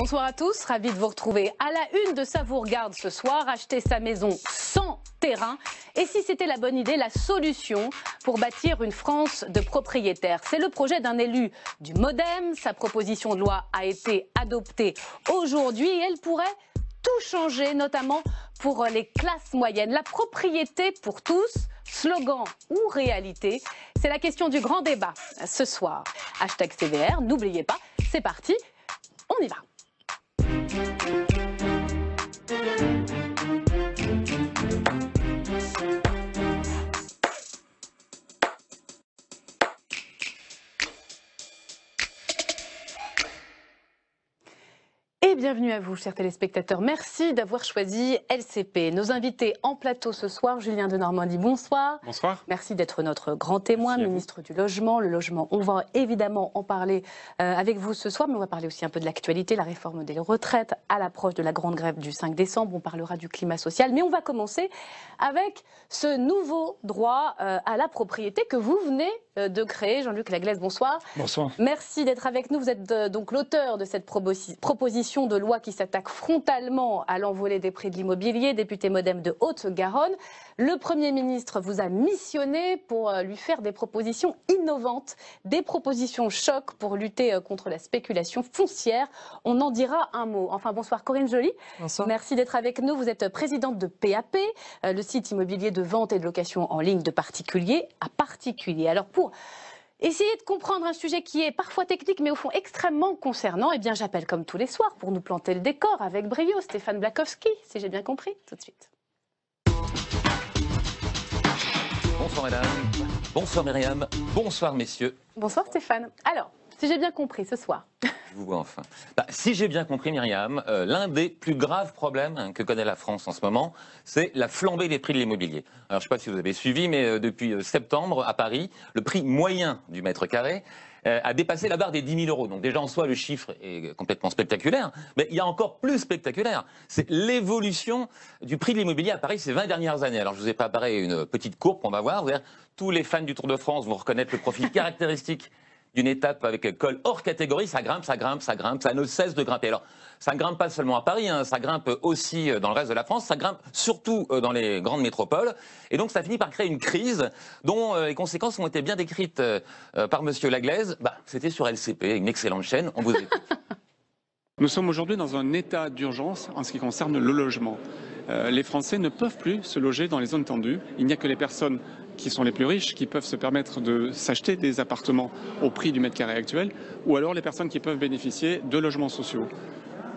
Bonsoir à tous, ravi de vous retrouver. À la une de Savourgarde ce soir, acheter sa maison sans terrain. Et si c'était la bonne idée, la solution pour bâtir une France de propriétaires. C'est le projet d'un élu du Modem. Sa proposition de loi a été adoptée aujourd'hui et elle pourrait tout changer, notamment pour les classes moyennes. La propriété pour tous, slogan ou réalité, c'est la question du grand débat ce soir. Hashtag CVR, n'oubliez pas, c'est parti, on y va. Thank you. Et bienvenue à vous, chers téléspectateurs. Merci d'avoir choisi LCP. Nos invités en plateau ce soir, Julien de Normandie, bonsoir. Bonsoir. Merci d'être notre grand témoin, ministre du Logement. Le logement, on va évidemment en parler euh, avec vous ce soir, mais on va parler aussi un peu de l'actualité, la réforme des retraites à l'approche de la grande grève du 5 décembre. On parlera du climat social, mais on va commencer avec ce nouveau droit euh, à la propriété que vous venez euh, de créer. Jean-Luc Laglaise, bonsoir. Bonsoir. Merci d'être avec nous. Vous êtes euh, donc l'auteur de cette proposition de loi qui s'attaque frontalement à l'envolée des prix de l'immobilier, député modem de Haute-Garonne. Le Premier ministre vous a missionné pour euh, lui faire des propositions innovantes, des propositions choc pour lutter euh, contre la spéculation foncière. On en dira un mot. Enfin, bonsoir Corinne Joly. Bonsoir. Merci d'être avec nous. Vous êtes euh, présidente de PAP, le site immobilier de vente et de location en ligne de particuliers à particuliers. Alors pour Essayer de comprendre un sujet qui est parfois technique, mais au fond extrêmement concernant, eh bien j'appelle comme tous les soirs pour nous planter le décor avec brio Stéphane Blakowski, si j'ai bien compris, tout de suite. Bonsoir, madame. Bonsoir, Myriam. Bonsoir, messieurs. Bonsoir, Stéphane. Alors, si j'ai bien compris ce soir. vous enfin. Bah, si j'ai bien compris, Myriam, euh, l'un des plus graves problèmes hein, que connaît la France en ce moment, c'est la flambée des prix de l'immobilier. Alors, je ne sais pas si vous avez suivi, mais euh, depuis euh, septembre, à Paris, le prix moyen du mètre carré a dépassé la barre des 10 000 euros. Donc déjà en soi, le chiffre est complètement spectaculaire, mais il y a encore plus spectaculaire. C'est l'évolution du prix de l'immobilier à Paris ces 20 dernières années. Alors je vous ai pas préparé une petite courbe qu'on va voir. Tous les fans du Tour de France vont reconnaître le profil caractéristique d'une étape avec col hors catégorie, ça grimpe, ça grimpe, ça grimpe, ça ne cesse de grimper. Alors, ça ne grimpe pas seulement à Paris, hein, ça grimpe aussi euh, dans le reste de la France, ça grimpe surtout euh, dans les grandes métropoles. Et donc, ça finit par créer une crise dont euh, les conséquences ont été bien décrites par M. Laglaise. Bah, C'était sur LCP, une excellente chaîne, on vous écoute. Nous sommes aujourd'hui dans un état d'urgence en ce qui concerne le logement. les Français ne peuvent plus se loger dans les zones tendues. Il n'y a que les personnes qui sont les plus riches, qui peuvent se permettre de s'acheter des appartements au prix du mètre carré actuel, ou alors les personnes qui peuvent bénéficier de logements sociaux.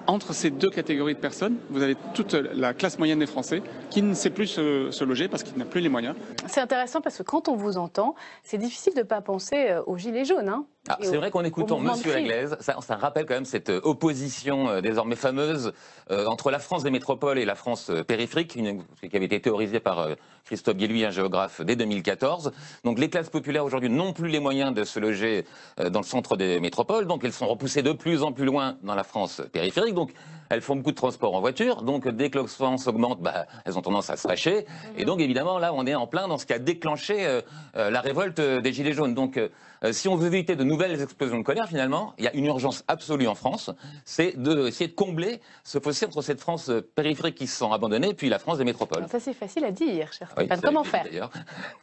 Entre ces deux catégories de personnes, vous avez toute la classe moyenne des Français qui ne sait plus se, loger parce qu'il n'a plus les moyens. C'est intéressant parce que quand on vous entend, c'est difficile de ne pas penser euh, aux gilets jaunes. Hein ah, c'est vrai qu'en écoutant Monsieur Laglaise, ça, ça, rappelle quand même cette euh, opposition euh, désormais fameuse euh, entre la France des métropoles et la France périphérique, qui avait été théorisée par Christophe Guilluy, un géographe, dès 2014. Donc les classes populaires aujourd'hui n'ont plus les moyens de se loger dans le centre des métropoles, donc elles sont repoussées de plus en plus loin dans la France périphérique. Donc elles font beaucoup de transports en voiture, donc dès que l'expérience augmente, bah, elles ont tendance à se fâcher. Et mhm. donc évidemment, là, on est en plein dans ce qui a déclenché la révolte des Gilets jaunes. Donc euh, si on veut éviter de nouvelles explosions de colère, finalement, il y a une urgence absolue en France, c'est d'essayer de, de combler ce fossé entre cette France euh, périphérique qui se sent abandonnée et puis la France des métropoles. ça, c'est facile à dire, cher Comment faire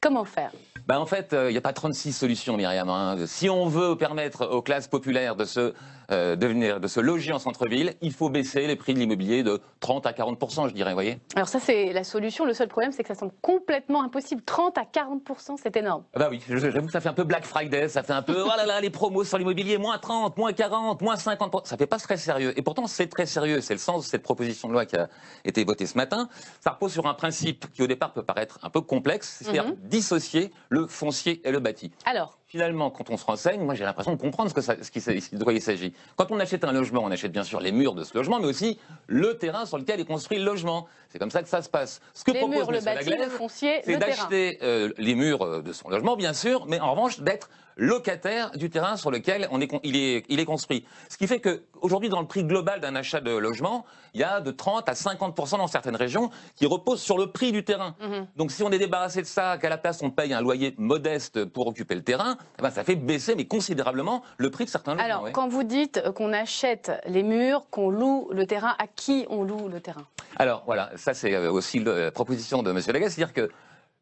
Comment faire ben, En fait, euh, il n'y a pas 36 solutions, Myriam. Hein. Si on veut permettre aux classes populaires de se euh, de, venir, de se loger en centre-ville, il faut baisser les prix de l'immobilier de 30 à 40 je dirais, voyez. Alors ça, c'est la solution. Le seul problème, c'est que ça semble complètement impossible. 30 à 40 c'est énorme. Ah bah oui, j'avoue, ça fait un peu Black Friday, ça fait un peu, oh là là, les promos sur l'immobilier, moins 30, moins 40, moins 50 Ça fait pas très sérieux. Et pourtant, c'est très sérieux. C'est le sens de cette proposition de loi qui a été votée ce matin. Ça repose sur un principe qui, au départ, peut paraître un peu complexe, c'est-à-dire mhm. dissocier le foncier et le bâti. Alors finalement, quand on se renseigne, moi j'ai l'impression de comprendre ce, que ce, qui, de quoi il s'agit. Quand on achète un logement, on achète bien sûr les murs de ce logement, mais aussi le terrain sur lequel est construit le logement. C'est comme ça que ça se passe. Ce que les propose murs, le bâti, le foncier, c'est d'acheter euh, les murs euh, de son logement, bien sûr, mais en revanche d'être locataire du terrain sur lequel on est, il, est, il est construit. Ce qui fait qu'aujourd'hui, dans le prix global d'un achat de logement, il y a de 30 à 50% dans certaines régions qui reposent sur le prix du terrain. Mhm. Donc si on est débarrassé de ça, qu'à la place on paye un loyer modeste pour occuper le terrain, eh ben, ça fait baisser mais considérablement le prix de certains logements. Alors, quand vous dites qu'on achète les murs, qu'on loue le terrain, à qui on loue le terrain Alors, voilà, ça c'est euh, aussi la proposition de M. Lagasse, c'est-à-dire que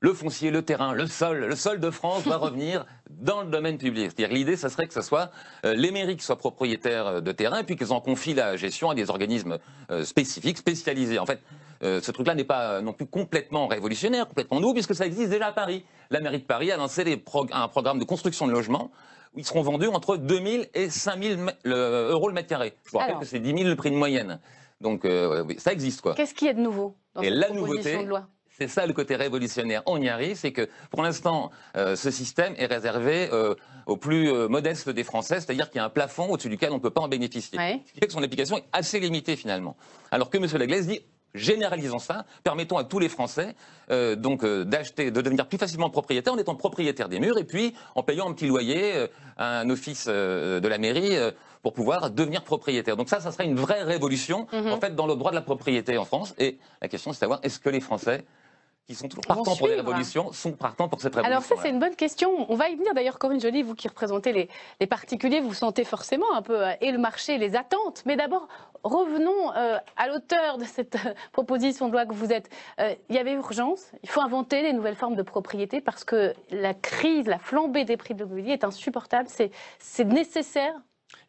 le foncier, le terrain, le sol, le sol de France va revenir dans le domaine public. C'est-à-dire l'idée, ça serait que ce soit euh, les mairies qui soient propriétaires euh, de terrain et puis qu'elles en confient la gestion à des organismes spécifiques, spécialisés. En fait, euh, ce truc-là n'est pas euh, non plus complètement révolutionnaire, complètement nouveau, puisque ça existe déjà à Paris. La mairie de Paris a lancé un programme de construction de logements où ils seront vendus entre 2 000 et 5 000 euh, euros le mètre carré. Je vous rappelle que c'est 10 000 le prix de moyenne. Donc ça existe quoi. Qu'est-ce qu'il y a de nouveau dans et cette la proposition nouveauté, de loi c'est ça le côté révolutionnaire. On y arrive, c'est que pour l'instant, ce système est réservé aux plus modestes des Français, c'est-à-dire qu'il y a un plafond au-dessus duquel on ne peut pas en bénéficier. Ce qui fait que son application est assez limitée finalement. Alors que M. Laglaise dit Généralisons ça, permettons à tous les Français euh, donc euh, d'acheter, de devenir plus facilement propriétaire en étant propriétaire des murs et puis en payant un petit loyer, euh, à un office de la mairie pour pouvoir devenir propriétaire. Donc ça, ça serait une vraie révolution mhm. en fait dans le droit de la propriété en France. Et la question, c'est de savoir est-ce que les Français qui sont toujours partants pour les hein. révolutions, sont partants pour cette révolution. Alors ça, c'est une bonne question. On va y venir d'ailleurs, Corinne Jolie, vous qui représentez les, les, particuliers, vous sentez forcément un peu euh, et le marché, les attentes. Mais d'abord, revenons euh, à l'auteur de cette euh, proposition de loi que vous êtes. il y avait urgence. Il faut inventer les nouvelles formes de propriété parce que la crise, la flambée des prix de l'immobilier est insupportable. C'est nécessaire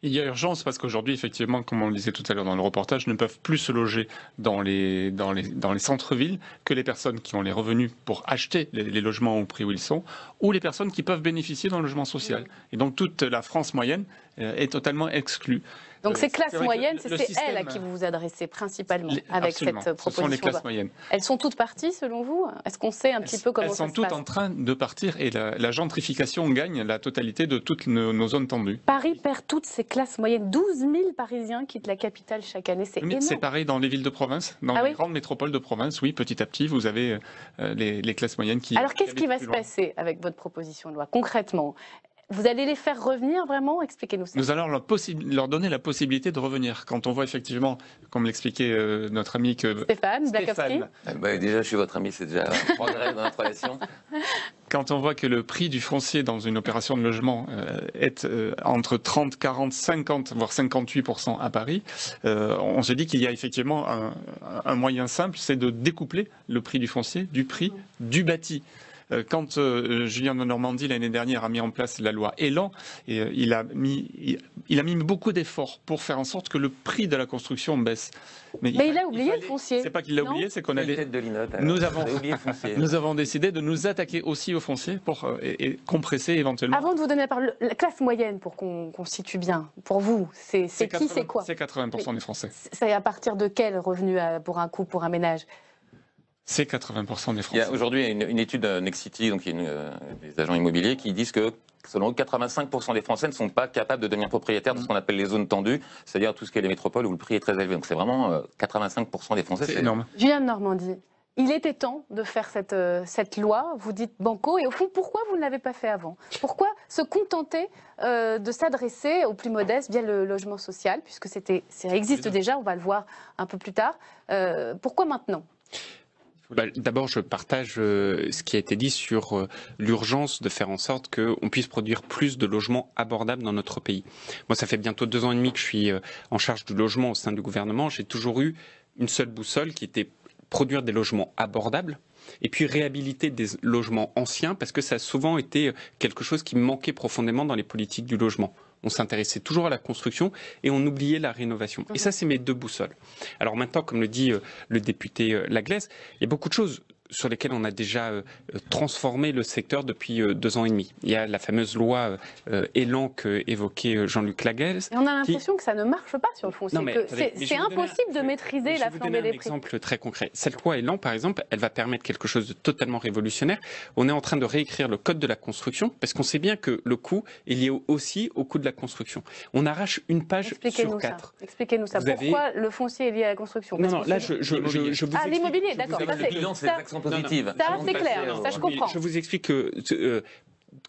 il y a urgence parce qu'aujourd'hui, effectivement, comme on le disait tout à l'heure dans le reportage, ne peuvent plus se loger dans les, dans les, centres-villes que les personnes qui ont les revenus pour acheter les, les, logements au prix où ils sont ou les personnes qui peuvent bénéficier d'un logement social. Et donc toute la France moyenne euh, est totalement exclue. Donc euh, ces classes moyennes, c'est elles à qui vous vous adressez principalement avec cette proposition. Ce sont les classes moyennes. Elles sont toutes parties selon vous Est-ce qu'on sait un petit peu comment ça se passe Elles sont toutes en train de partir et la, gentrification gagne la totalité de toutes nos, zones tendues. Paris perd toutes ses classes moyennes. 12 000 Parisiens quittent la capitale chaque année, c'est énorme. C'est pareil dans les villes de province, dans ah les grandes métropoles de province, oui, petit à petit, vous avez euh, les, les classes moyennes qui... Alors qu'est-ce qui va se passer avec votre proposition de loi concrètement vous allez les faire revenir vraiment Expliquez-nous ça. Nous allons leur, donner la possibilité de revenir. Quand on voit effectivement, comme l'expliquait euh, notre ami que Stéphane, Stéphane ah, bah, déjà, je suis votre ami, c'est déjà Quand on voit que le prix du foncier dans une opération de logement euh, est euh, entre 30, 40, 50, voire 58 à Paris, on se dit qu'il y a effectivement un, un moyen simple, c'est de découpler le prix du foncier du prix du bâti. Euh, quand euh, Julien de Normandie, l'année dernière, a mis en place la loi Elan, et, euh, il, a mis, beaucoup d'efforts pour faire en sorte que le prix de la construction baisse. Mais, il, a oublié le foncier. C'est pas qu'il l'a oublié, c'est qu'on a nous avons décidé de nous attaquer aussi au foncier pour et, compresser éventuellement. Avant de vous donner la parole, la classe moyenne pour qu'on constitue bien. Pour vous, c'est qui, c'est quoi C'est 80 des Français. C'est à partir de quel revenu pour un coup, pour un ménage c'est 80% des Français. Il y a aujourd'hui une, étude étude euh, Nexity, donc euh, des agents immobiliers, qui disent que selon eux, 85% des Français ne sont pas capables de devenir propriétaires de ce mm. qu'on appelle les zones tendues, c'est-à-dire tout ce qui est les métropoles où le prix est très élevé. Donc c'est vraiment 85% euh, des Français. C'est énorme. Julien Normandie, il était temps de faire cette, loi, vous dites banco, et au fond, pourquoi vous ne l'avez pas fait avant Pourquoi se contenter de s'adresser aux plus modestes via le logement social, puisque ça existe déjà, on va le voir un peu plus tard. pourquoi maintenant bah, d'abord, je partage euh, ce qui a été dit sur euh, l'urgence de faire en sorte qu'on puisse produire plus de logements abordables dans notre pays. Moi, ça fait bientôt deux ans et demi que je suis euh, en charge du logement au sein du gouvernement. J'ai toujours eu une seule boussole qui était produire des logements abordables et puis réhabiliter des logements anciens, parce que ça a souvent été euh, quelque chose qui manquait profondément dans les politiques du logement. On s'intéressait toujours à la construction et on oubliait la rénovation. Et ça, mhm. c'est mes deux boussoles. Alors maintenant, comme le dit euh, le député euh, Laglaise, il y a beaucoup de choses sur lesquels on a déjà euh, transformé le secteur depuis euh, deux ans et demi. Il y a la fameuse loi Élan euh, que Jean-Luc Lagels. on a l'impression que ça ne marche pas sur le fond. C'est impossible de maîtriser la flambée des prix. Je un exemple très concret. Cette loi Élan, par exemple, elle va permettre quelque chose de totalement révolutionnaire. On est en train de réécrire le code de la construction parce qu'on sait bien que le coût est lié aussi au coût de la construction. On arrache une page sur quatre. Expliquez-nous ça. Pourquoi le foncier est lié à la construction Non, non, là, je, je, je, vous Ah, l'immobilier, d'accord positive. Ça, c'est clair, je vous explique euh,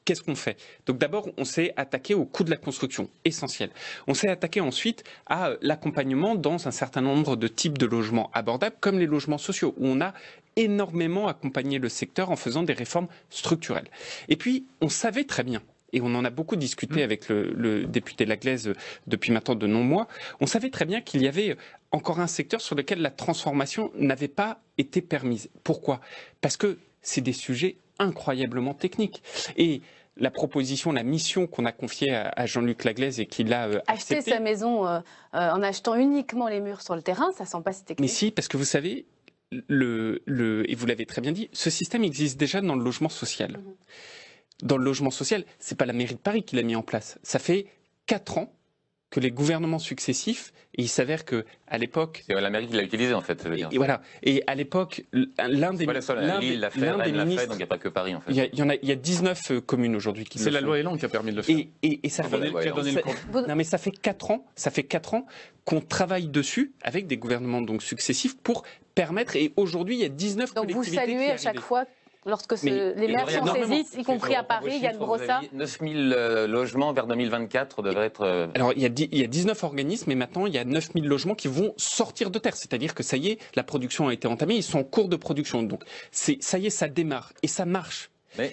qu'est-ce qu'on fait Donc d'abord, on s'est attaqué au coût de la construction, essentiel. On s'est attaqué ensuite à l'accompagnement dans un certain nombre de types de logements abordables, comme les logements sociaux, où on a énormément accompagné le secteur en faisant des réformes structurelles. Et puis, on savait très bien et on en a beaucoup discuté mmh. avec le, député Laglaise depuis maintenant de nombreux mois, on savait très bien qu'il y avait encore un secteur sur lequel la transformation n'avait pas été permise. Pourquoi Parce que c'est des sujets incroyablement techniques. Et la proposition, la mission qu'on a confiée à, Jean-Luc Laglaise et qu'il a euh, Acheter sa maison euh, euh, en achetant uniquement les murs sur le terrain, ça ne sent pas si technique. Mais si, parce que vous savez, et vous l'avez très bien dit, ce système existe déjà dans le logement social. Mhm. Dans le logement social, ce n'est pas la mairie de Paris qui l'a mis en place. Ça fait quatre ans que les gouvernements successifs, et il s'avère que à l'époque, c'est l'Amérique qui l'a utilisé en fait. Ça veut dire. Et, voilà. Et à l'époque, l'un des, l'un des ministres, donc il n'y a pas que Paris en fait. Il y, en a, il y a 19 euh, communes aujourd'hui qui. C'est la loi Elan qui a permis de le faire. Et, ça, fait, 4 non mais ça fait quatre ans, ça fait quatre ans qu'on travaille dessus avec des gouvernements donc successifs pour permettre. Et aujourd'hui, il y a 19 donc collectivités. Donc vous saluez à chaque fois lorsque les maires sont y compris à Paris, Yann Brossa. 9000 euh, logements vers 2024 devraient être. Euh, Alors, il y, a il y a 19 organismes, et maintenant, il y a 9000 logements qui vont sortir de terre. C'est-à-dire que ça y est, la production a été entamée, ils sont en cours de production. Donc, ça y est, ça démarre et ça marche.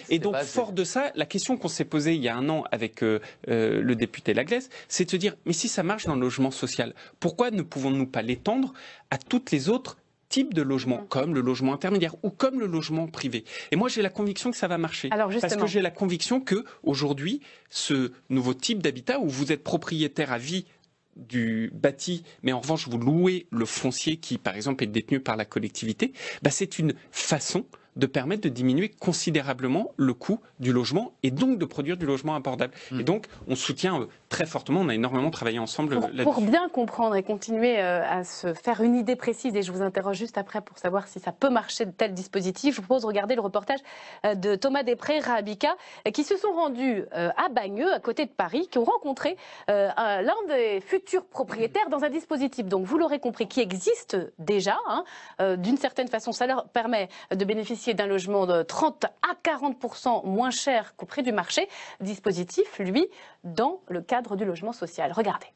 et donc, fort de ça, la question qu'on s'est posée il y a un an avec euh, le député Laglaise, c'est de se dire, mais si ça marche dans le logement social, pourquoi ne pouvons-nous pas l'étendre à toutes les autres type de logement, mm. comme le logement intermédiaire ou comme le logement privé. Et moi, j'ai la conviction que ça va marcher. parce que j'ai la conviction que aujourd'hui, ce nouveau type d'habitat où vous êtes propriétaire à vie du bâti, mais en revanche vous louez le foncier qui, par exemple, est détenu par la collectivité, bah, c'est une façon de permettre de diminuer considérablement le coût du logement et donc de produire du logement abordable. Mm. Et donc, on soutient euh, très fortement, on a énormément travaillé ensemble. Pour, pour bien comprendre et continuer euh, à se faire une idée précise, et je vous interroge juste après pour savoir si ça peut marcher de tel dispositif je vous propose de regarder le reportage euh, de Thomas Després, Rabika qui se sont rendus à Bagneux, à côté de Paris, qui ont rencontré l'un des futurs propriétaires dans un dispositif, donc vous l'aurez compris, qui existe déjà. Hein. D'une certaine façon, ça leur permet de bénéficier d'un logement de 30 à 40 moins cher qu'au prix du marché. Dispositif, lui, dans le cadre du logement social. Regardez.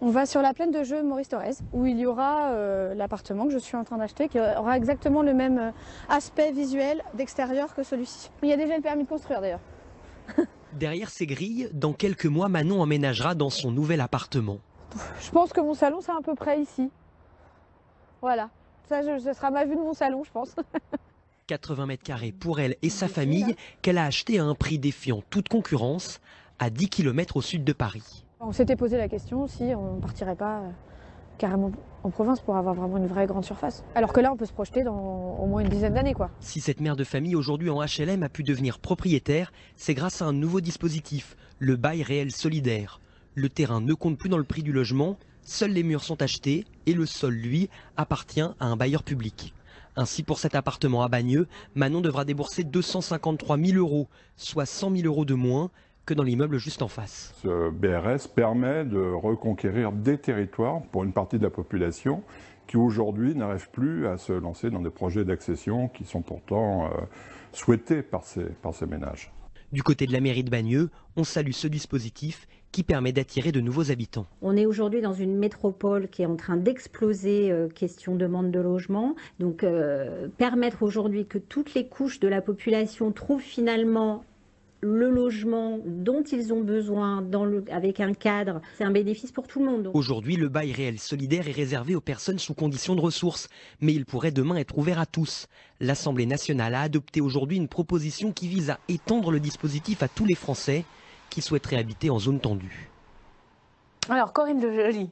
On va sur la plaine de jeu Maurice Thorez, où il y aura euh, l'appartement que je suis en train d'acheter, qui aura exactement le même euh, aspect visuel d'extérieur que celui-ci. Il y a déjà le permis de construire d'ailleurs. Derrière ces grilles, dans quelques mois, Manon emménagera dans son nouvel appartement. Je pense que mon salon, c'est à peu près ici. Voilà, ça, ce sera ma vue de mon salon, je pense. 80 mètres carrés pour elle et sa famille qu'elle a acheté à un prix défiant toute concurrence à 10 km au sud de Paris. On s'était posé la question si on ne partirait pas euh, carrément en province pour avoir vraiment une vraie grande surface. Alors que là, on peut se projeter dans au moins une dizaine d'années. quoi. Si cette mère de famille aujourd'hui en HLM a pu devenir propriétaire, c'est grâce à un nouveau dispositif, le bail réel solidaire. Le terrain ne compte plus dans le prix du logement, seuls les murs sont achetés et le sol, lui, appartient à un bailleur public. Ainsi, pour cet appartement à Bagneux, Manon devra débourser 253 000 euros, soit 100 000 euros de moins que dans l'immeuble juste en face. Ce BRS permet de reconquérir des territoires pour une partie de la population qui aujourd'hui n'arrive plus à se lancer dans des projets d'accession qui sont pourtant euh, souhaités par par ces ménages. Du côté de la mairie de Bagneux, on salue ce dispositif qui permet d'attirer de nouveaux habitants. On est aujourd'hui dans une métropole qui est en train d'exploser euh, question demande de logement. Donc euh, permettre aujourd'hui que toutes les couches de la population trouvent finalement le logement dont ils ont besoin avec un cadre, c'est un bénéfice pour tout le monde. Aujourd'hui, le bail réel solidaire est réservé aux personnes sous conditions de ressources, mais il pourrait demain être ouvert à tous. L'Assemblée nationale a adopté aujourd'hui une proposition qui vise à étendre le dispositif à tous les Français qui souhaiteraient habiter en zone tendue. Alors, Corinne de Jolie,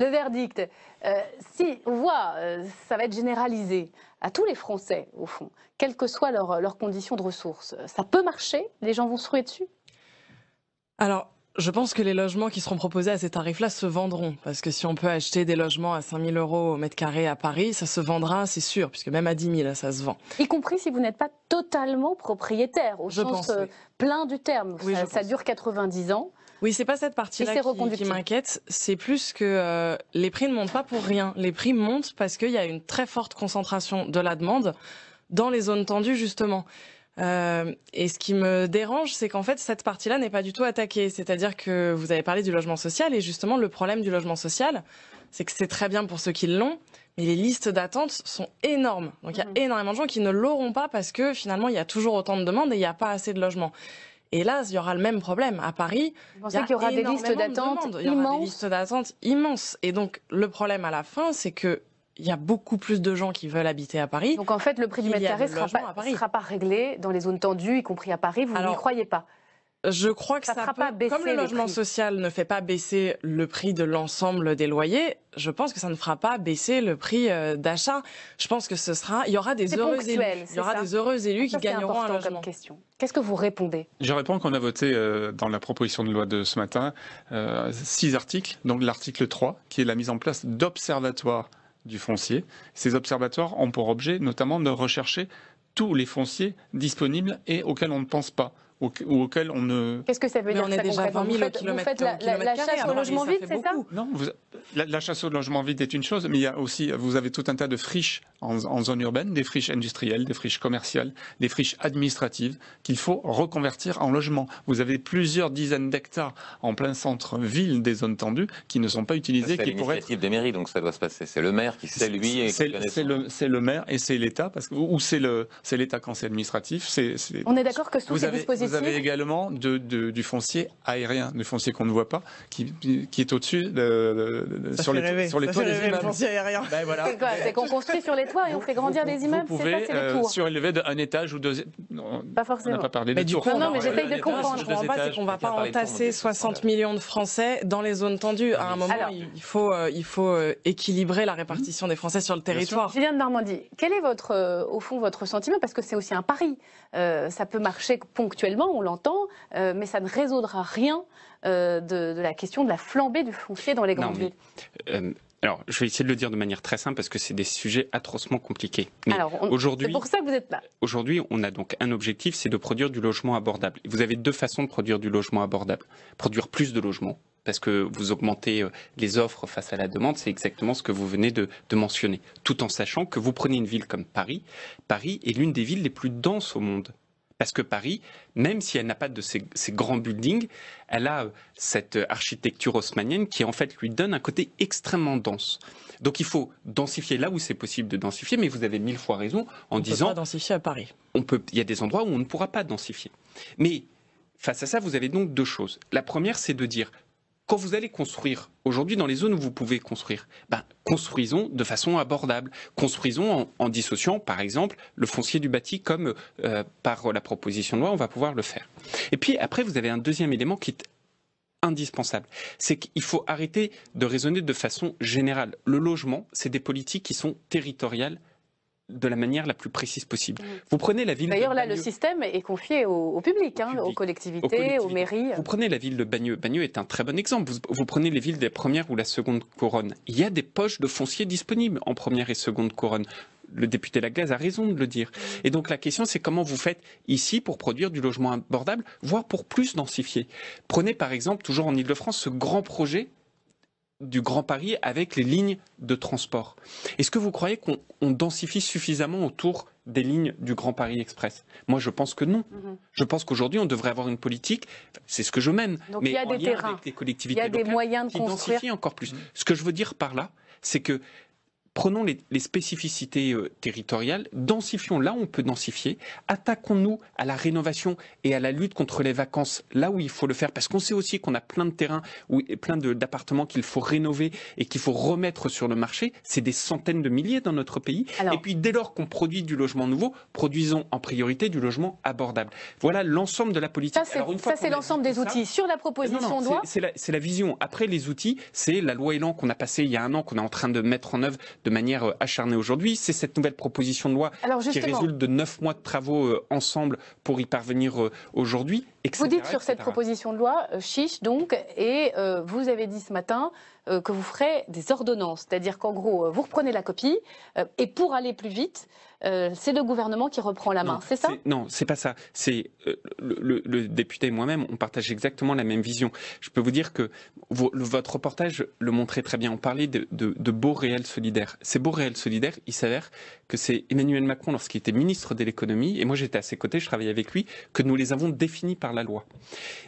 le verdict. Euh, si on voit, euh, ça va être généralisé à tous les Français, au fond, quelles que soient leurs conditions de ressources. Ça peut marcher Les gens vont se ruer dessus Alors, je pense que les logements qui seront proposés à ces tarifs-là se vendront. Parce que si on peut acheter des logements à 5000 euros au mètre carré à Paris, ça se vendra, c'est sûr, puisque même à 10 000, ça se vend. Y compris si vous n'êtes pas totalement propriétaire, au je sens euh, plein du terme. ça dure 90 ans. Oui, c'est pas cette partie-là qui, m'inquiète. C'est plus que euh, les prix ne montent pas pour rien. Les prix montent parce qu'il y a une très forte concentration de la demande dans les zones tendues, justement. Euh, et ce qui me dérange, c'est qu'en fait, cette partie-là n'est pas du tout attaquée. C'est-à-dire que vous avez parlé du logement social, et justement, le problème du logement social, c'est que c'est très bien pour ceux qui l'ont, mais les listes d'attente sont énormes. Donc il y a mhm. énormément de gens qui ne l'auront pas parce que finalement, il y a toujours autant de demandes et il n'y a pas assez de logements hélas, il y aura le même problème. À Paris, il y, aura des listes d'attente y immenses. immenses. Et donc, le problème à la fin, c'est que il y a beaucoup plus de gens qui veulent habiter à Paris. Donc en fait, le prix du mètre carré ne sera, sera, pas réglé dans les zones tendues, y compris à Paris. Vous n'y croyez pas je crois que ça, comme le logement social ne fait pas baisser le prix de l'ensemble des loyers, je pense que ça ne fera pas baisser le prix euh, d'achat. Je pense que ce sera, il y aura des heureux élus, aura élus qui gagneront un logement. question. Qu'est-ce que vous répondez Je réponds qu'on a voté euh, dans la proposition de loi de ce matin euh, six articles, donc l'article 3 qui est la mise en place d'observatoires du foncier. Ces observatoires ont pour objet notamment de rechercher tous les fonciers disponibles et auxquels on ne pense pas ou auquel on ne. Qu'est-ce que ça veut dire On ça déjà km. Vous faites la, chasse au logement vide, c'est ça Non, la, la, chasse au logement vide est une chose, mais il y a aussi, vous avez tout un tas de friches en, zone urbaine, des friches industrielles, des friches commerciales, des friches administratives qu'il faut reconvertir en logement. Vous avez plusieurs dizaines d'hectares en plein centre-ville des zones tendues qui ne sont pas utilisées. C'est l'initiative être... des mairies, donc ça doit se passer. C'est le maire qui sait lui. C'est le, maire et c'est l'État, parce que, ou c'est l'État quand c'est administratif. On est d'accord que sous ces dispositifs... Vous avez également de, du foncier aérien, du foncier qu'on ne voit pas, qui, est au-dessus de, sur, les, sur les toits des immeubles. Ben c'est qu'on construit sur les et on fait grandir des immeubles. Vous pouvez euh, surélever d'un étage ou deux. Non, pas forcément. On n'a pas parlé mais des tours. Non, mais j'essaye de comprendre. Ce comprends pas, c'est qu'on ne va pas entasser 60 millions de Français dans les zones tendues. À un moment, il faut, euh, il faut euh, équilibrer la répartition des Français sur le territoire. Julien de Normandie, quel est votre, au fond votre sentiment Parce que c'est aussi un pari. ça peut marcher ponctuellement, on l'entend, mais ça ne résoudra rien de, la question de la flambée du foncier dans les grandes non, villes. Alors, je vais essayer de le dire de manière très simple parce que c'est des sujets atrocement compliqués. aujourd'hui, c'est pour ça que vous êtes là. Aujourd'hui, on a donc un objectif, c'est de produire du logement abordable. Vous avez deux façons de produire du logement abordable. Produire plus de logements, parce que vous augmentez euh, les offres face à la demande, c'est exactement ce que vous venez de, mentionner. Tout en sachant que vous prenez une ville comme Paris, Paris est l'une des villes les plus denses au monde. Parce que Paris, même si elle n'a pas de ces, grands buildings, elle a euh, cette euh, architecture haussmannienne qui en fait lui donne un côté extrêmement dense. Donc il faut densifier là où c'est possible de densifier, mais vous avez mille fois raison en disant. On peut pas densifier à Paris. On peut, il y a des endroits où on ne pourra pas densifier. Mais face à ça, vous avez donc deux choses. La première, c'est de dire quand vous allez construire, aujourd'hui dans les zones où vous pouvez construire, ben, construisons de façon abordable. Construisons en, dissociant, par exemple, le foncier du bâti, comme euh, par la proposition de loi, on va pouvoir le faire. Et puis après, vous avez un deuxième élément qui est indispensable. C'est qu'il faut arrêter de raisonner de façon générale. Le logement, c'est des politiques qui sont territoriales de la manière la plus précise possible. Mm. Vous prenez la ville. D'ailleurs, là, le système est confié au, public, hein, aux, collectivités, aux, mairies. Vous prenez la ville de Bagneux. Bagneux est un très bon exemple. Vous, prenez les villes des premières ou la seconde couronne. Il y a des poches de foncier disponibles en première et seconde couronne. Le député Laglaise a raison de le dire. Et donc la question, c'est comment vous faites ici pour produire du logement abordable, voire pour plus densifier. Prenez par exemple, toujours en Ile-de-France, ce grand projet du Grand Paris avec les lignes de transport. Est-ce que vous croyez qu'on densifie suffisamment autour des lignes du Grand Paris Express Moi, je pense que non. Mhm. Je pense qu'aujourd'hui, on devrait avoir une politique, c'est ce que je mène, mais il y a des terrains. collectivités il y des moyens de qui encore plus. Mhm. Ce que je veux dire par là, c'est que prenons les, spécificités euh, territoriales, densifions là où on peut densifier, attaquons-nous à la rénovation et à la lutte contre les vacances là où il faut le faire, parce qu'on sait aussi qu'on a plein de terrains ou plein d'appartements qu'il faut rénover et qu'il faut remettre sur le marché. C'est des centaines de milliers dans notre pays. Et puis dès lors qu'on produit du logement nouveau, produisons en priorité du logement abordable. Voilà l'ensemble de la politique. Ça, c'est l'ensemble des outils. Sur la proposition de loi. C'est la, la vision. Après les outils, c'est la loi Elan qu'on a passée il y a un an, qu'on est en train de mettre en œuvre de manière euh, acharnée aujourd'hui. C'est cette nouvelle proposition de loi qui résulte de neuf mois de travaux euh, ensemble pour y parvenir euh, aujourd'hui. Vous dites sur cette proposition de loi, chiche donc, et vous avez dit ce matin que vous ferez des ordonnances, c'est-à-dire qu'en gros, vous reprenez la copie, et pour aller plus vite, euh, c'est le gouvernement qui reprend la main, c'est ça Non, c'est pas ça. C'est euh, le, député et moi-même, on partage exactement la même vision. Je peux vous dire que votre reportage le montrait très bien. On parlait de, de, de beaux réels solidaires. Ces beaux réels solidaires, il s'avère que c'est Emmanuel Macron, lorsqu'il était ministre de l'économie, et moi j'étais à ses côtés, je travaillais avec lui, que nous les avons définis par la loi.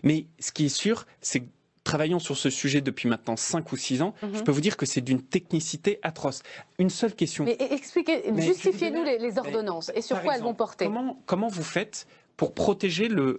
Mais ce qui est sûr, c'est que travaillant sur ce sujet depuis maintenant 5 ou 6 ans, je mhm. peux vous dire que c'est d'une technicité atroce. Une seule question. Mais e-, expliquez, justifiez-nous les, ordonnances et sur quoi elles vont porter. Comment, vous faites pour protéger le,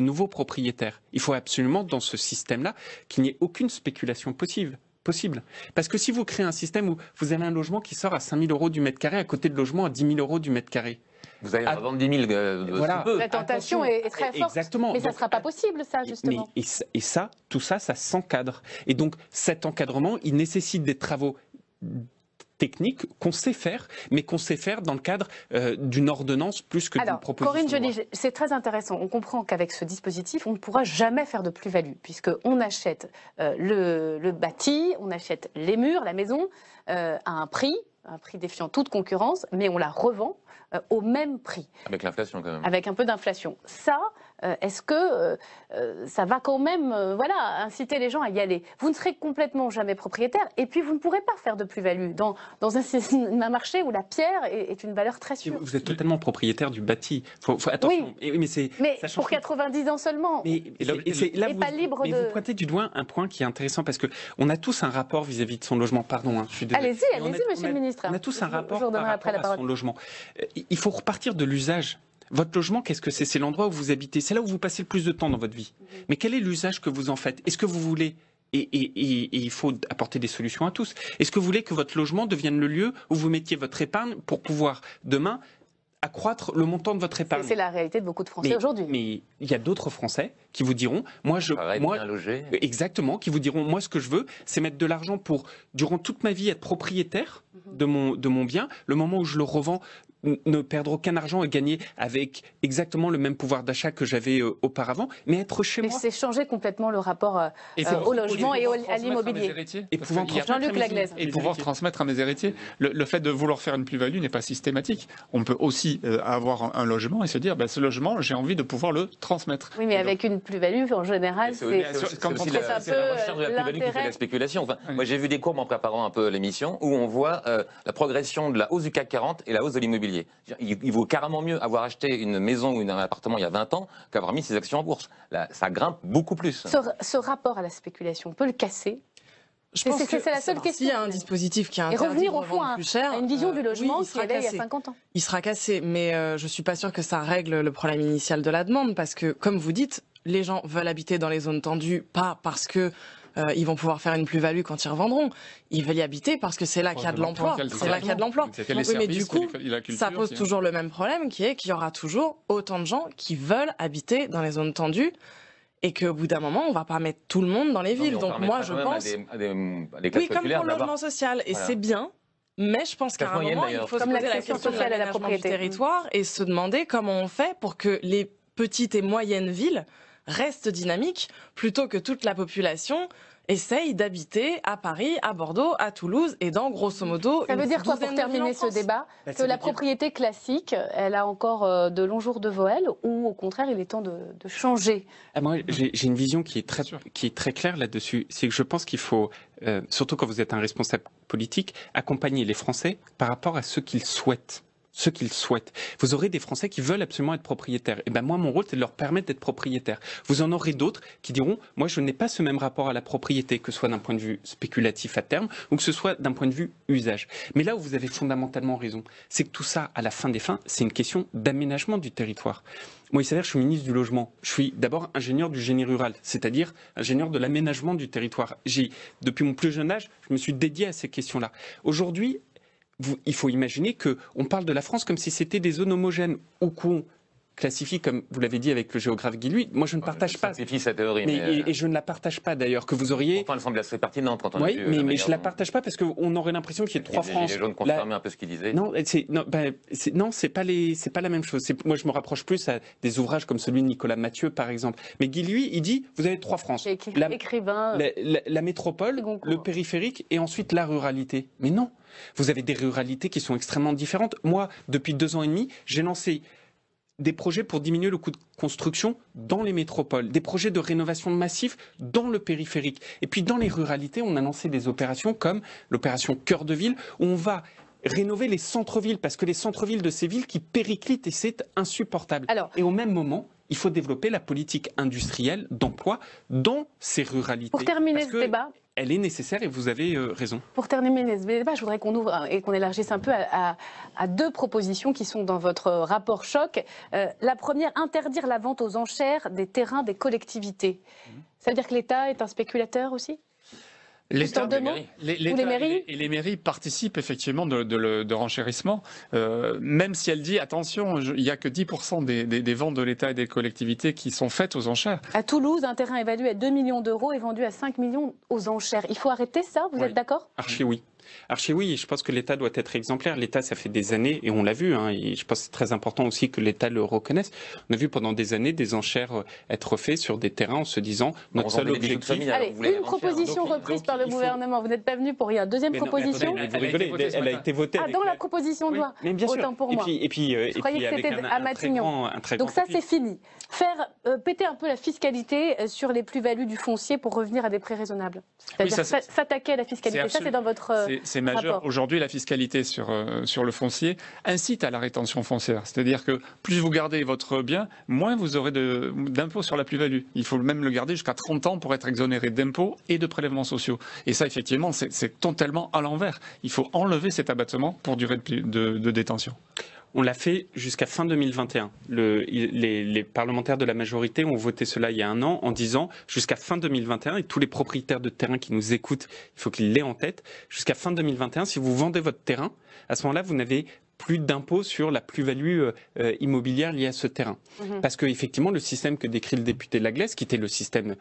nouveau propriétaire Il faut absolument, dans ce système-là, qu'il n'y ait aucune spéculation possible possible. Parce que si vous créez un système où vous avez un logement qui sort à 5 000 euros du mètre carré à côté de logement à 10 000 euros du mètre carré, vous allez revendre 10 000. Euh, voilà. La tentation est, très forte. Mais ça ne sera pas possible, ça, justement. Mais, et, ça, tout ça, ça s'encadre. Et donc, cet encadrement, il nécessite des travaux techniques qu'on sait faire, mais qu'on sait faire dans le cadre euh, d'une ordonnance plus que d'une proposition. Corinne Joly, c'est très intéressant. On comprend qu'avec ce dispositif, on ne pourra jamais faire de plus-value, puisqu'on achète euh, le, bâti, on achète les murs, la maison, euh, à un prix, un prix défiant toute concurrence, mais on la revend euh, au même prix. Avec l'inflation quand même. Avec un peu d'inflation. Ça, euh, est-ce que euh, ça va quand même voilà, inciter les gens à y aller Vous ne serez complètement jamais propriétaire et puis vous ne pourrez pas faire de plus-value dans, dans un, marché où la pierre est, une valeur très sûre. Vous êtes totalement propriétaire du bâti. attention. Oui, mais, c'est pour 90 ans seulement. Mais, et vous, libre vous pointez du doigt un point qui est intéressant parce qu'on a tous un rapport vis-à-vis de son logement. Pardon, hein, je suis Allez-y, allez-y, monsieur le ministre. On a tous un rapport, par rapport après de son logement il faut repartir de l'usage. Votre logement, qu'est-ce que c'est C'est l'endroit où vous habitez, c'est là où vous passez le plus de temps dans votre vie. Mais quel est l'usage que vous en faites Est-ce que vous voulez et, il faut apporter des solutions à tous. Est-ce que vous voulez que votre logement devienne le lieu où vous mettiez votre épargne pour pouvoir demain accroître le montant de votre épargne. C'est la réalité de beaucoup de Français aujourd'hui. Mais il y a d'autres Français qui vous diront, moi je, moi, exactement, qui vous diront, moi ce que je veux, c'est mettre de l'argent pour, durant toute ma vie, être propriétaire mhm. de mon de mon bien. Le moment où je le revends, ne perdre aucun argent et gagner avec exactement le même pouvoir d'achat que j'avais euh, auparavant, mais être chez mais C'est changer complètement le rapport euh, euh, au logement et, à l'immobilier. Et pouvoir transmettre, à mes héritiers. Le, fait de vouloir faire une plus-value n'est pas systématique. On peut aussi avoir un, logement et se dire, bah, ce logement, j'ai envie de pouvoir le transmettre. Oui, mais avec une plus-value, en général, c'est un peu la, recherche de la plus-value qui la spéculation. Moi, j'ai vu des courbes en préparant un peu l'émission où on voit la progression de la hausse du CAC 40 et la hausse de l'immobilier. Il, vaut carrément mieux avoir acheté une maison ou un appartement il y a 20 ans qu'avoir mis ses actions en bourse. Là, ça grimpe beaucoup plus. Ce, rapport à la spéculation, on peut le casser je pense que c'est la seule question. S'il y a un dispositif qui a interdit et revenir au plus cher, une vision euh, du logement il sera cassé. il 50 ans. Il sera cassé, mais je euh, je suis pas sûr que ça règle le problème initial de la demande parce que, comme vous dites, les gens veulent habiter dans les zones tendues, pas parce que euh, ils vont pouvoir faire une plus-value quand ils revendront. Ils veulent y habiter parce que c'est là qu'il y a de l'emploi. C'est là qu'il y a de l'emploi. mais du coup, ça pose toujours le même problème qui est qu'il y aura toujours autant de gens qui veulent habiter dans les zones tendues et qu'au bout d'un moment, on va pas mettre tout le monde dans les villes. Donc moi, je pense... oui, comme pour le logement social. Et c'est bien, mais je pense qu'à un moment, il faut se poser la question sociale la propriété du territoire et se demander comment on fait pour que les petites et moyennes villes reste dynamique plutôt que toute la population essaye d'habiter à Paris, à Bordeaux, à Toulouse et dans grosso modo. Ça veut dire quoi pour terminer ce débat bah, Que la propriété classique, elle a encore euh, de longs jours de voile ou au contraire il est temps de, changer ah, j'ai une vision qui est très, qui est très claire là-dessus. C'est que je pense qu'il faut, euh, surtout quand vous êtes un responsable politique, accompagner les Français par rapport à ce qu'ils souhaitent ce qu'ils souhaitent. Vous aurez des Français qui veulent absolument être propriétaires. Et eh ben moi, mon rôle, c'est de leur permettre d'être propriétaires. Vous en aurez d'autres qui diront, moi, je n'ai pas ce même rapport à la propriété, que ce soit d'un point de vue spéculatif à terme ou que ce soit d'un point de vue usage. Mais là où vous avez fondamentalement raison, c'est que tout ça, à la fin des fins, c'est une question d'aménagement du territoire. Moi, il s'avère, je suis ministre du logement. Je suis d'abord ingénieur du génie rural, c'est-à-dire ingénieur de l'aménagement du territoire. J'ai, depuis mon plus jeune âge, je me suis dédié à ces questions-là. Aujourd'hui, il faut imaginer qu'on parle de la France comme si c'était des zones homogènes ou qu'on classifie, comme vous l'avez dit avec le géographe Guiluy. Moi, je ne partage pas. cette théorie. Mais, euh, et, je ne la partage pas d'ailleurs, que vous auriez. Enfin, semble assez pertinente quand Oui, mais, je ne la partage pas parce qu'on aurait l'impression qu'il y a trois France. Les jaunes confirmaient la... un peu ce qu'il disait. Non, c'est non, ben, c'est pas, la même chose. Moi, je me rapproche plus à des ouvrages comme celui de Nicolas Mathieu, par exemple. Mais Guy il dit vous avez trois France. La, écrivain. la métropole, le périphérique et ensuite la ruralité. Mais non, vous avez des ruralités qui sont extrêmement différentes. Moi, depuis deux ans et demi, j'ai lancé des projets pour diminuer le coût de construction dans les métropoles, des projets de rénovation de dans le périphérique. Et puis dans les ruralités, on a lancé des opérations comme l'opération Cœur de Ville, où on va rénover les centres-villes, parce que les centres-villes de ces villes qui périclitent, et c'est insupportable. Alors, et au même moment, il faut développer la politique industrielle d'emploi dans ces ruralités. Pour terminer ce débat, elle est nécessaire et vous avez euh, raison. Pour terminer ce débat, je voudrais qu'on ouvre euh, et qu'on élargisse un peu à, deux propositions qui sont dans votre euh, rapport choc. la première, interdire la vente aux enchères des terrains des collectivités. Mmh. Ça veut dire que l'État est un spéculateur aussi les, mairies, et, les mairies participent effectivement de, de, renchérissement, euh, même si elle dit attention, il n'y a que 10% des, ventes de l'État et des collectivités qui sont faites aux enchères. À Toulouse, un terrain évalué à 2 millions d'euros est vendu à 5 millions aux enchères. Il faut arrêter ça, vous êtes d'accord Archi oui. Archie, oui, je pense que l'État doit être exemplaire. L'État, ça fait des années, et on l'a vu, hein, et je pense que c'est très important aussi que l'État le reconnaisse. On a vu pendant des années des enchères euh, être faites sur des terrains en se disant notre seul objectif. une proposition reprise par le gouvernement. Vous n'êtes pas venu pour rien. Deuxième proposition. elle, a été votée. Ah, dans la proposition de loi. Autant pour moi. Et puis, et puis, je croyais que c'était à Matignon. donc ça, c'est fini. Faire euh, péter un peu la fiscalité euh, sur les plus-values du foncier pour revenir à des prix raisonnables. C'est-à-dire s'attaquer à la fiscalité. Ça, c'est dans votre c'est majeur. Aujourd'hui, la fiscalité sur, euh, sur le foncier incite à la rétention foncière. C'est-à-dire que plus vous gardez votre bien, moins vous aurez d'impôts sur la plus-value. Il faut même le garder jusqu'à 30 ans pour être exonéré d'impôts et de prélèvements sociaux. Et ça, effectivement, c'est totalement à l'envers. Il faut enlever cet abattement pour durée de détention. On l'a fait jusqu'à fin 2021. les, parlementaires de la majorité ont voté cela il y a un an en disant jusqu'à fin 2021, et tous les propriétaires de terrain qui nous écoutent, il faut qu'ils l'aient en tête, jusqu'à fin 2021, si vous vendez votre terrain, à ce moment-là, vous n'avez plus d'impôts sur la plus-value euh, euh, immobilière liée à ce terrain. Mhm. Parce que effectivement, le système que décrit le député de Laglaise, qui était le système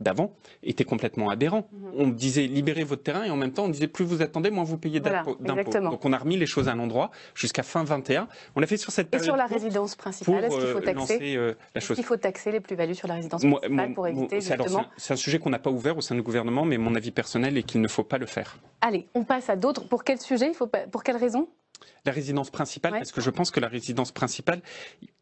d'avant était complètement aberrant. Mhm. On disait libérez votre terrain et en même temps on disait plus vous attendez, moins vous payez d'impôts. Donc on a remis les choses à un endroit jusqu'à fin 21. On l'a fait sur cette Et sur la résidence principale, est-ce qu'il faut euh, taxer euh, faut taxer les plus-values sur la résidence principale pour éviter C'est un, sujet qu'on n'a pas ouvert au sein du gouvernement, mais mon avis personnel est qu'il ne faut pas le faire. Allez, on passe à d'autres. Pour quel sujet il faut Pour quelle raison la résidence principale, parce que je pense que la résidence principale,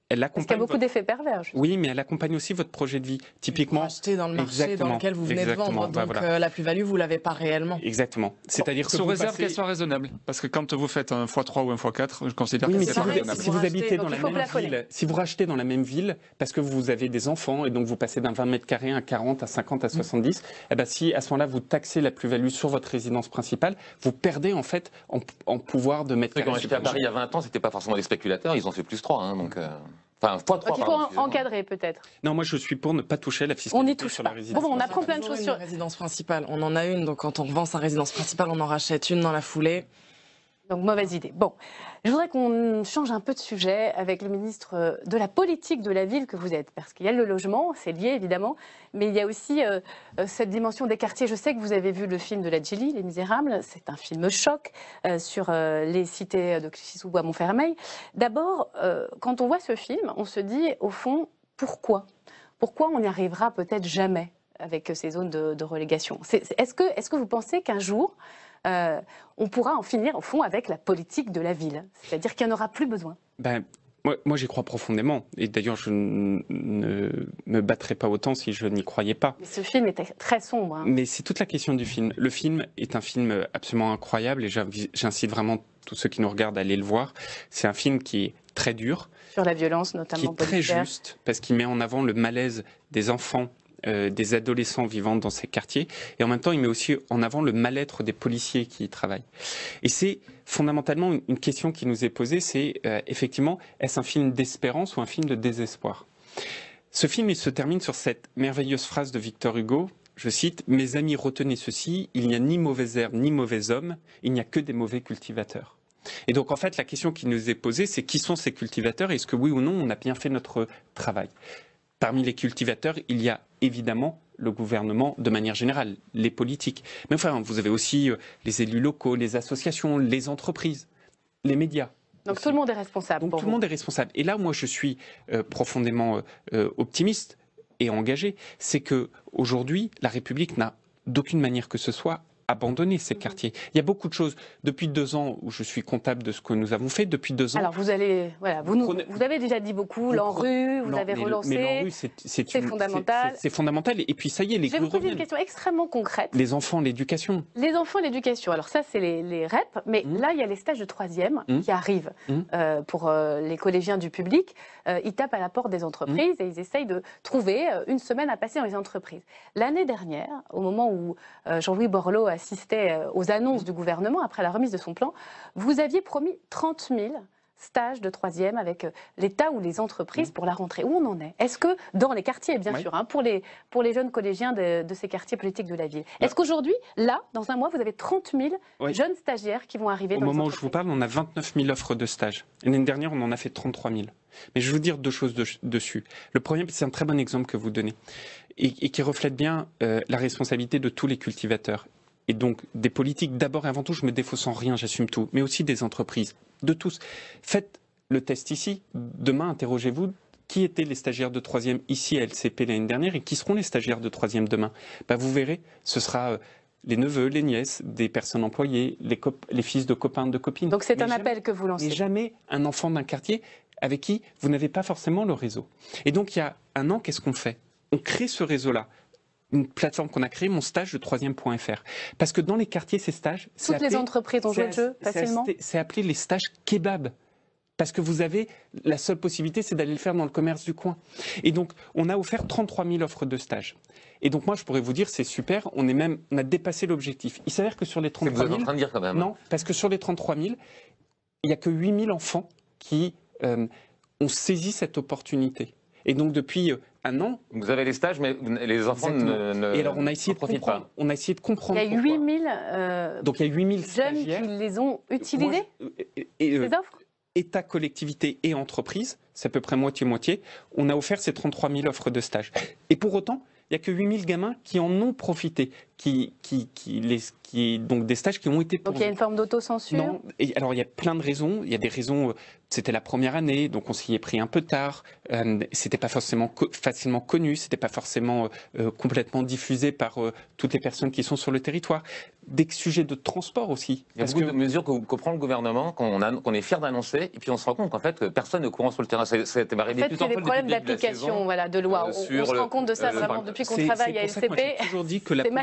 elle Parce qu'il y a beaucoup d'effets pervers. Oui, mais elle accompagne aussi votre projet de vie. Typiquement. Vous dans le marché dans lequel vous venez de vendre. Bah, donc euh, la plus-value, vous l'avez pas réellement. Exactement. C'est-à-dire sous réserve qu'elle soit raisonnable. Parce que quand vous faites un x3 ou un x4, je considère que c'est si, vous, si vous, habitez dans la même ville, si vous rachetez dans la même ville, parce que vous avez des enfants et donc vous passez d'un 20 mètres carrés à 40, à 50, à 70, mm. eh ben si à ce moment-là vous taxez la plus-value sur votre résidence principale, vous perdez en fait en, pouvoir de mettre... Quand j'étais à Paris il y a 20 ans, c'était pas forcément des spéculateurs, ils ont fait plus 3. Hein, donc, mm. euh. Enfin, il faut encadrer peut-être. Non, moi je suis pour ne pas toucher la fiscalité sur la résidence. Bon, on apprend plein de choses sur résidence principale. On en a une, donc quand on vend sa résidence principale, on en rachète une dans la foulée. Donc mauvaise idée. Bon, je voudrais qu'on change un peu de sujet avec le ministre euh, de la politique de la ville que vous êtes, parce qu'il y a le logement, c'est lié évidemment, mais il y a aussi euh, euh, cette dimension des quartiers. Je sais que vous avez vu le film de la Gilly, Les Misérables, c'est un film choc sur les cités de Clichy-sous-Bois, Montfermeil. D'abord, quand on voit ce film, on se dit au fond, pourquoi Pourquoi on n'y arrivera peut-être jamais avec ces zones de, relégation Est-ce que, est que vous pensez qu'un jour, euh, on pourra en finir, au fond, avec la politique de la ville. C'est-à-dire qu'il n'y en aura plus besoin. Ben, moi, j'y crois profondément. Et d'ailleurs, je ne me battrais pas autant si je n'y croyais pas. ce film était très sombre. Hein. Mais c'est toute la question du film. Le film est un film absolument incroyable et j'incite vraiment tous ceux qui nous regardent à aller le voir. C'est un film qui est très dur. Sur la violence, notamment. Qui est très juste, parce qu'il met en avant le malaise des enfants euh, des adolescents vivant dans ces quartiers, et en même temps, il met aussi en avant le mal-être des policiers qui y travaillent. Et c'est fondamentalement une question qui nous est posée, c'est euh, effectivement, est-ce un film d'espérance ou un film de désespoir Ce film, il se termine sur cette merveilleuse phrase de Victor Hugo, je cite, Mes amis, retenez ceci, il n'y a ni mauvais air, ni mauvais homme, il n'y a que des mauvais cultivateurs. Et donc en fait, la question qui nous est posée, c'est qui sont ces cultivateurs Est-ce que oui ou non, on a bien fait notre travail Parmi les cultivateurs, il y a évidemment le gouvernement de manière générale, les politiques. Mais enfin, vous avez aussi euh, les élus locaux, les associations, les entreprises, les médias. Donc tout le monde est responsable. tout le monde est responsable. Et là, moi, je suis euh, profondément euh, optimiste et engagé. C'est que aujourd'hui, la République n'a d'aucune manière que ce soit abandonner ces quartiers. Il y a beaucoup de choses. Depuis deux ans, où je suis comptable de ce que nous avons fait, depuis deux ans. Alors vous allez, voilà, vous, vous avez déjà dit beaucoup, l'ANRU, vous avez relancé. c'est fondamental. C'est fondamental. Et puis ça y est, les Je vais vous poser une question extrêmement concrète. Les enfants, l'éducation. Les enfants, l'éducation. Alors ça, c'est les, les REP, mais mmh. là, il y a les stages de troisième mmh. qui arrivent mmh. euh, pour euh, les collégiens du public. Euh, ils tapent à la porte des entreprises et ils essayent de trouver une semaine à passer dans les entreprises. L'année dernière, au moment où Jean-Louis Borloo a assistait euh, aux annonces du gouvernement après la remise de son plan, vous aviez promis 30 000 stages de troisième avec euh, l'État ou les entreprises mmh. pour la rentrée. Où on en est Est-ce que dans les quartiers, bien sûr, hein, pour, les, pour les jeunes collégiens de, ces quartiers politiques de la ville, bah est-ce qu'aujourd'hui, là, dans un mois, vous avez 30 000 jeunes stagiaires qui vont arriver Au moment où je vous parle, on a 29 000 offres de stages. L'année dernière, on en a fait 33 000. Mais je vais vous dire deux choses dessus. Le premier, c'est un très bon exemple que vous donnez et, qui reflète bien euh, la responsabilité de tous les cultivateurs et donc des politiques, d'abord et avant tout, je me défausse sans rien, j'assume tout, mais aussi des entreprises, de tous. Faites le test ici, demain interrogez-vous qui étaient les stagiaires de troisième ici à LCP l'année dernière et qui seront les stagiaires de troisième demain. Bah, vous verrez, ce sera euh, les neveux, les nièces, des personnes employées, les, fils de copains, de copines. Donc c'est un appel que vous lancez. Mais jamais un enfant d'un quartier avec qui vous n'avez pas forcément le réseau. Et donc il y a un an, qu'est-ce qu'on fait On crée ce réseau-là une plateforme qu'on a créée, mon stage de troisième.fr. Parce que dans les quartiers, ces stages. Toutes les entreprises ont joué le jeu facilement C'est appelé les stages kebab. Parce que vous avez la seule possibilité, c'est d'aller le faire dans le commerce du coin. Et donc, on a offert 33 000 offres de stages. Et donc, moi, je pourrais vous dire, c'est super. On est même, on a dépassé l'objectif. Il s'avère que sur les 33 000, vous êtes en train de dire quand même. Non, parce que sur les 33 000, il n'y a que 8 000 enfants qui euh, ont saisi cette opportunité. Et donc depuis euh, un an. Vous avez les stages, mais les enfants ne, ne, Et alors, on a essayé de comprendre. On a essayé de comprendre. Il y a 8000 000 euh, Donc, il 8000 jeunes qui les ont euh, utilisés et, Ces offres État, collectivité et entreprise, c'est à peu près moitié-moitié, on a offert ces 33 000 offres de stages. Et pour autant, il n'y a que 8 000 gamins qui en ont profité, qui, qui, qui, les, qui, donc des stages qui ont été Donc il y a une forme d'autocensure Non, et alors il y a plein de raisons. Il y a des raisons, euh, c'était la première année, donc on s'y est pris un peu tard. Euh, c'était pas forcément facilement connu, c'était pas forcément euh, complètement diffusé par toutes les personnes qui sont sur le territoire. Des sujets de transport aussi. Il y a beaucoup que... de mesures que, prend le gouvernement, qu'on est fier d'annoncer, et puis on se rend compte qu'en fait, que personne ne courant sur le terrain. c'était en fait, c'est problèmes d'application de, voilà, de loi. on, se rend compte de ça vraiment depuis qu'on travaille à LCP.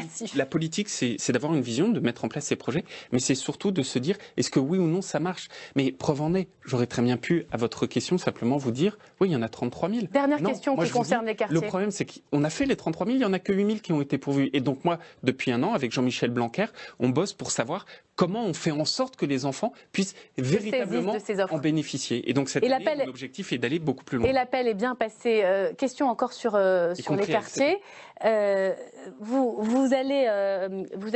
C'est la politique, c'est d'avoir une vision, de mettre en place ces projets, mais c'est surtout de se dire est-ce que oui ou non ça marche Mais preuve en est, j'aurais très bien pu, à votre question, simplement vous dire oui, il y en a 33 000. Dernière question qui concerne les quartiers. Le problème, c'est qu'on a fait les 33 000, il n'y en a que 8 000 qui ont été pourvus. Et donc, moi, depuis un an, avec Jean-Michel Blanquer, on bosse pour savoir comment on fait en sorte que les enfants puissent véritablement en bénéficier. Et donc cet l'objectif est d'aller beaucoup plus loin. Et l'appel est bien passé. Euh, question encore sur, euh, les quartiers. Euh, vous, allez, vous,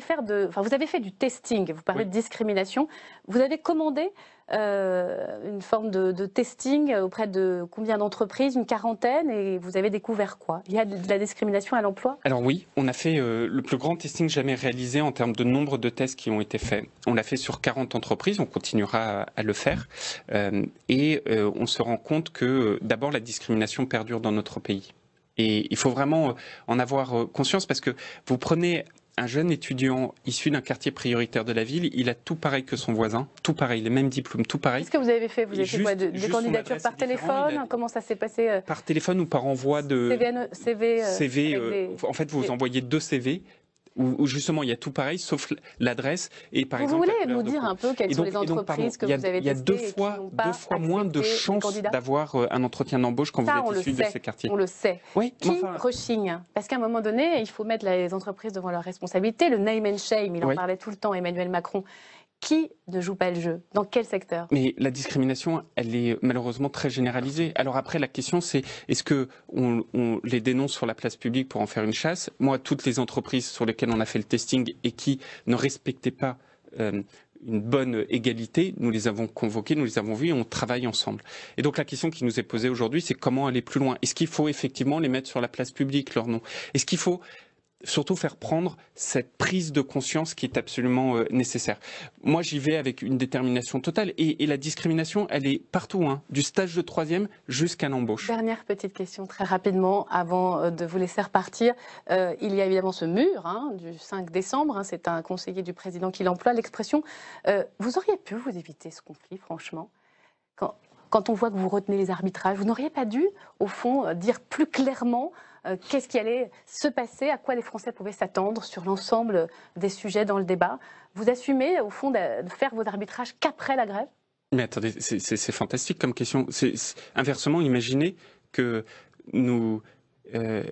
faire vous avez fait du testing, vous parlez de discrimination. Vous avez commandé euh, une forme de, testing auprès de combien d'entreprises Une quarantaine Et vous avez découvert quoi Il y a de la discrimination à l'emploi Alors oui, on a fait euh, le plus grand testing jamais réalisé en termes de nombre de tests qui ont été faits. On l'a fait sur 40 entreprises, on continuera à, le faire. Euh, et on se rend compte que d'abord la discrimination perdure dans notre pays. Et il faut vraiment en avoir conscience parce que vous prenez un jeune étudiant issu d'un quartier prioritaire de la ville, il a tout pareil que son voisin, tout pareil, les mêmes diplômes, tout pareil. Qu'est-ce que vous avez fait Vous avez fait quoi Des candidatures par téléphone Comment ça s'est passé euh? Par téléphone ou par envoi de CV, e, CV, euh, euh, En fait, vous envoyez deux CV où, justement il y a tout pareil sauf l'adresse et par vous exemple. voulez nous dire un peu quelles sont les entreprises que vous avez Il y a deux fois, moins de chances d'avoir euh, un entretien d'embauche quand vous êtes issu de ces quartiers. On le sait. qui rechigne Parce qu'à un moment donné, il faut mettre les entreprises devant leurs responsabilités. Le name and shame, il en parlait tout le temps, Emmanuel Macron qui ne joue pas le jeu Dans quel secteur Mais la discrimination, elle est malheureusement très généralisée. Alors après, la question, c'est est-ce que on, les dénonce sur la place publique pour en faire une chasse Moi, toutes les entreprises sur lesquelles on a fait le testing et qui ne respectaient pas euh, une bonne égalité, nous les avons convoquées, nous les avons vus, on travaille ensemble. Et donc la question qui nous est posée aujourd'hui, c'est comment aller plus loin Est-ce qu'il faut effectivement les mettre sur la place publique, leur nom Est-ce qu'il faut surtout faire prendre cette prise de conscience qui est absolument euh, nécessaire. Moi, j'y vais avec une détermination totale et, la discrimination, elle est partout, hein, du stage de troisième jusqu'à l'embauche. Dernière petite question très rapidement avant euh, de vous laisser repartir. Euh, il y a évidemment ce mur hein, du 5 décembre, hein, c'est un conseiller du président qui l'emploie, l'expression. vous auriez pu vous éviter ce conflit, franchement quand on voit que vous retenez les arbitrages, vous n'auriez pas dû, au fond, dire plus clairement euh, qu'est-ce qui allait se passer, à quoi les Français pouvaient s'attendre sur l'ensemble des sujets dans le débat. Vous assumez, au fond, de faire vos arbitrages qu'après la grève Mais attendez, c'est fantastique comme question. inversement, imaginez que nous, euh,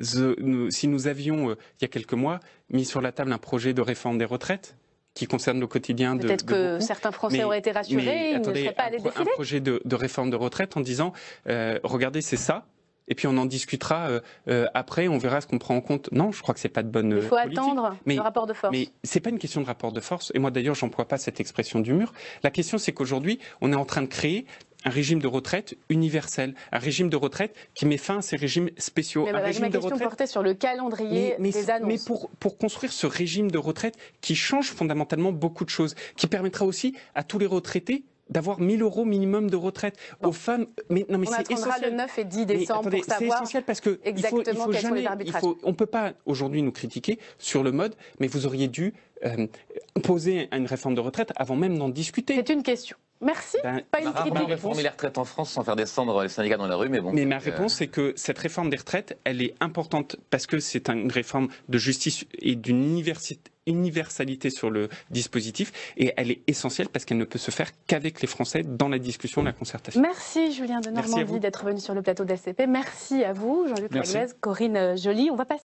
si nous avions, euh, il y a quelques mois, mis sur la table un projet de réforme des retraites, qui concerne le quotidien de. Peut-être que certains Français auraient été rassurés, ils ne seraient pas allés défiler. Un projet de, réforme de retraite en disant regardez, c'est ça, et puis on en discutera euh, euh, après, on verra ce qu'on prend en compte. Non, je crois que c'est pas de bonne. Il faut attendre mais, le rapport de force. Mais c'est pas une question de rapport de force. Et moi d'ailleurs, j'emploie pas cette expression du mur. La question, c'est qu'aujourd'hui, on est en train de créer un régime de retraite universel, un régime de retraite qui met fin à ces régimes spéciaux. Mais question sur le calendrier mais, annonces. Mais pour, construire ce régime de retraite qui change fondamentalement beaucoup de choses, qui permettra aussi à tous les retraités d'avoir 1000 euros minimum de retraite aux femmes. Mais non, mais c'est essentiel. le 9 et 10 décembre pour savoir. C'est essentiel parce que exactement il faut, il faut il on peut pas aujourd'hui nous critiquer sur le mode, mais vous auriez dû euh, poser une réforme de retraite avant même d'en discuter. C'est une question. Merci. Ben, pas une on critique. réformer les retraites en France sans faire descendre les euh, syndicats dans la rue, mais bon. Mais ma euh, réponse, c'est que cette réforme des retraites, elle est importante parce que c'est une réforme de justice et d'une universalité sur le dispositif et elle est essentielle parce qu'elle ne peut se faire qu'avec les Français dans la discussion, la concertation. Merci Julien de Normandie d'être venu sur le plateau d'ACP. Merci à vous Jean-Luc Laglaise, Corinne euh, Joly. On va passer